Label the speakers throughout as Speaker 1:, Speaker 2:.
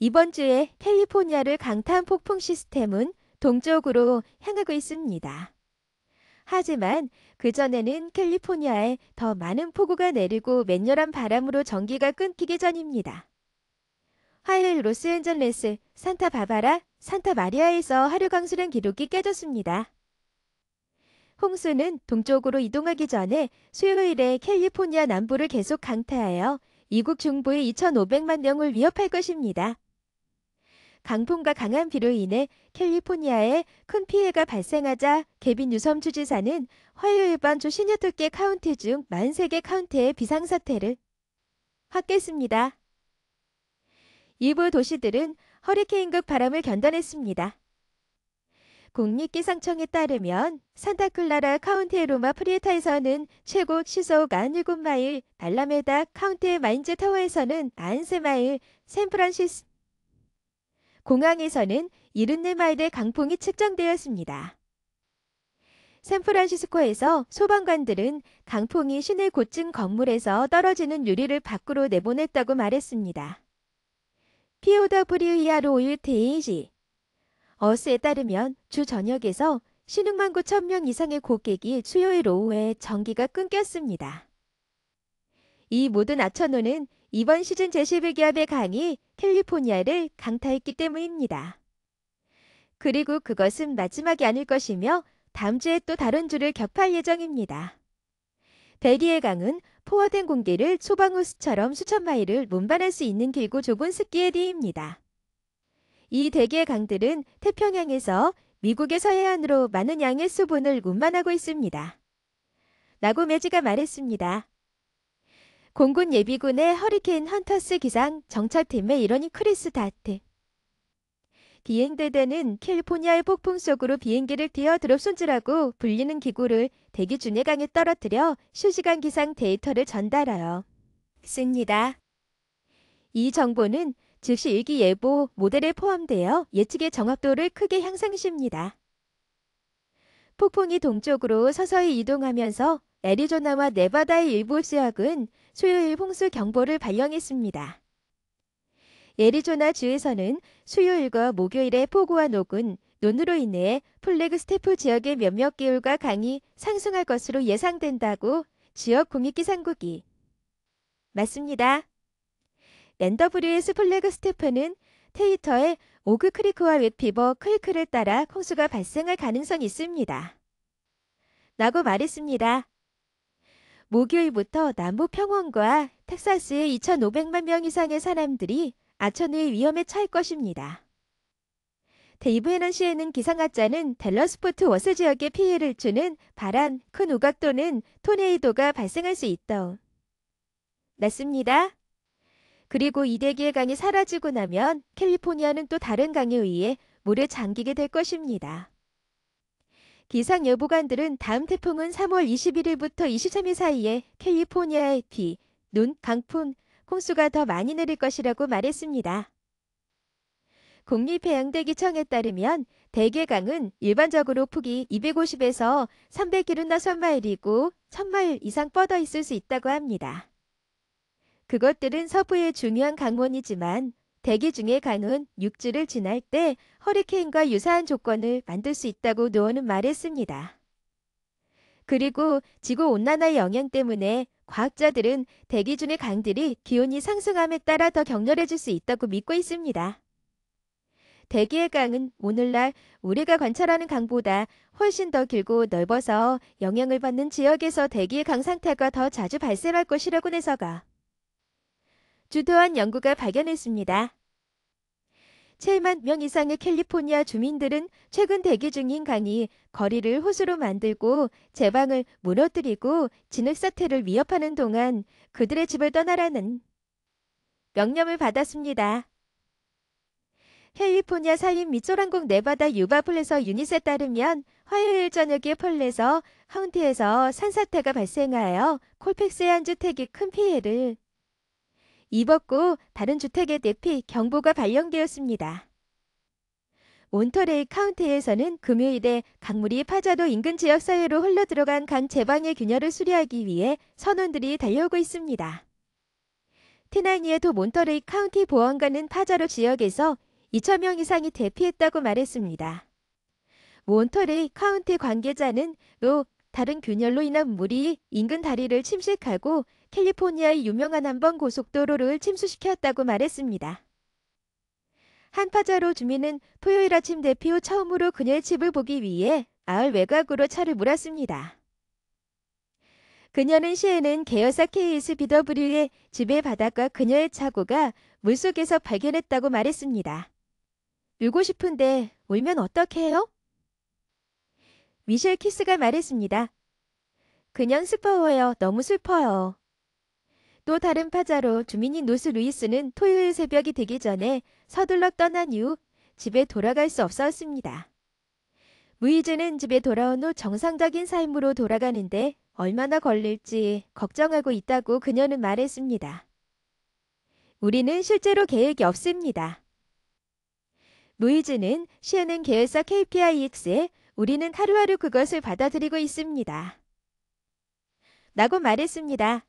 Speaker 1: 이번 주에 캘리포니아를 강타한 폭풍 시스템은 동쪽으로 향하고 있습니다. 하지만 그전에는 캘리포니아에 더 많은 폭우가 내리고 맹렬한 바람으로 전기가 끊기기 전입니다. 화요일 로스앤젤레스, 산타바바라, 산타마리아에서 하류 강수량 기록이 깨졌습니다. 홍수는 동쪽으로 이동하기 전에 수요일에 캘리포니아 남부를 계속 강타하여 이국 중부의 2,500만 명을 위협할 것입니다. 강풍과 강한 비로 인해 캘리포니아에 큰 피해가 발생하자 개빈 유섬 주지사는 화요일 밤주 시네토끼 카운티 중 43개 카운티의 비상사태를 확겠습니다. 일부 도시들은 허리케인급 바람을 견뎌냈습니다. 국립기상청에 따르면 산타클라라 카운티의 로마 프리에타에서는 최고 시속 97마일, 달라메다 카운티의 마인즈 타워에서는 9 3마일 샌프란시스 공항에서는 74마일의 강풍이 측정되었습니다. 샌프란시스코에서 소방관들은 강풍이 시내 고층 건물에서 떨어지는 유리를 밖으로 내보냈다고 말했습니다. 피오더 브리의아 로유 테이시 어스에 따르면 주저녁에서 16만 9천 명 이상의 고객이 수요일 오후에 전기가 끊겼습니다. 이 모든 아천호는 이번 시즌 제11 기업의 강이 캘리포니아를 강타했기 때문입니다. 그리고 그것은 마지막이 아닐 것이며 다음 주에 또 다른 주를 격파할 예정입니다. 베리의 강은 포화된 공기를 소방호수처럼 수천 마일을 문반할수 있는 길고 좁은 습기의 뒤입니다이 대기의 강들은 태평양에서 미국의 서해안으로 많은 양의 수분을 운반하고 있습니다. 라고메지가 말했습니다. 공군 예비군의 허리케인 헌터스 기상 정찰팀의 일원인 크리스 다트. 비행대대는 캘리포니아의 폭풍 속으로 비행기를 띄어 드롭 손질하고 불리는 기구를 대기 중에 강에 떨어뜨려 실시간 기상 데이터를 전달하여 씁니다. 이 정보는 즉시 일기 예보 모델에 포함되어 예측의 정확도를 크게 향상시킵니다 폭풍이 동쪽으로 서서히 이동하면서 애리조나와 네바다의 일부 지역은 수요일 홍수 경보를 발령했습니다. 애리조나 주에서는 수요일과 목요일에 폭우와 녹은 논으로 인해 플래그 스테프 지역의 몇몇 기울과 강이 상승할 것으로 예상된다고 지역 공익기상국이 맞습니다. NWS 플래그 스테프는 테이터의 오그 크리크와 웹피버 크리크를 따라 홍수가 발생할 가능성이 있습니다. 라고 말했습니다. 목요일부터 남부평원과 텍사스의 2,500만 명 이상의 사람들이 아천의 위험에 처할 것입니다. 데이브 헤넌 씨에는 기상학자는 델러스포트 워스 지역에 피해를 주는 바람, 큰 우각 또는 토네이도가 발생할 수 있다. 맞습니다. 그리고 이대기의 강이 사라지고 나면 캘리포니아는 또 다른 강에 의해 물에 잠기게 될 것입니다. 기상예보관들은 다음 태풍은 3월 21일부터 23일 사이에 캘리포니아의 비, 눈, 강풍, 홍수가 더 많이 내릴 것이라고 말했습니다. 국립해양대기청에 따르면 대개강은 일반적으로 폭이 250에서 300km나 1 0마일이고 1000마일 이상 뻗어 있을 수 있다고 합니다. 그것들은 서부의 중요한 강원이지만 대기 중에 간혹 육지를 지날 때 허리케인과 유사한 조건을 만들 수 있다고 노원은 말했습니다. 그리고 지구온난화의 영향 때문에 과학자들은 대기 중의 강들이 기온이 상승함에 따라 더 격렬해질 수 있다고 믿고 있습니다. 대기의 강은 오늘날 우리가 관찰하는 강보다 훨씬 더 길고 넓어서 영향을 받는 지역에서 대기의 강 상태가 더 자주 발생할 것이라고 해서가 주도한 연구가 발견했습니다. 7만 명 이상의 캘리포니아 주민들은 최근 대기 중인 강이 거리를 호수로 만들고 제방을 무너뜨리고 진흙사태를 위협하는 동안 그들의 집을 떠나라는 명령을 받았습니다. 캘리포니아 사림미조란국 네바다 유바폴에서 유닛에 따르면 화요일 저녁에 폴에서 카운티에서 산사태가 발생하여 콜펙스의한 주택이 큰 피해를 입었고 다른 주택의 대피 경보가 발령되었습니다. 몬터레이 카운티에서는 금요일에 강물이 파자도 인근 지역 사회로 흘러들어간 강 제방의 균열을 수리하기 위해 선원들이 달려오고 있습니다. 티나니에도 몬터레이 카운티 보안관은 파자로 지역에서 2천명 이상이 대피했다고 말했습니다. 몬터레이 카운티 관계자는 또 다른 균열로 인한 물이 인근 다리를 침식하고 캘리포니아의 유명한 한 번 고속도로를 침수시켰다고 말했습니다. 한파자로 주민은 토요일 아침 대피 후 처음으로 그녀의 집을 보기 위해 마을 외곽으로 차를 몰았습니다. 그녀는 시에는 계열사 KSBW의 집의 바닥과 그녀의 차고가 물속에서 발견했다고 말했습니다. 울고 싶은데 울면 어떻게해요 미셸 키스가 말했습니다. 그냥 슬퍼요. 워 너무 슬퍼요. 또 다른 파자로 주민인 노스 루이스는 토요일 새벽이 되기 전에 서둘러 떠난 이후 집에 돌아갈 수 없었습니다. 무이즈는 집에 돌아온 후 정상적인 삶으로 돌아가는데 얼마나 걸릴지 걱정하고 있다고 그녀는 말했습니다. 우리는 실제로 계획이 없습니다. 무이즈는 CNN 계열사 KPIX에 우리는 하루하루 그것을 받아들이고 있습니다. 라고 말했습니다.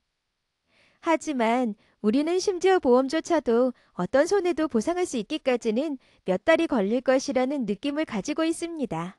Speaker 1: 하지만 우리는 심지어 보험조차도 어떤 손해도 보상할 수 있기까지는 몇 달이 걸릴 것이라는 느낌을 가지고 있습니다.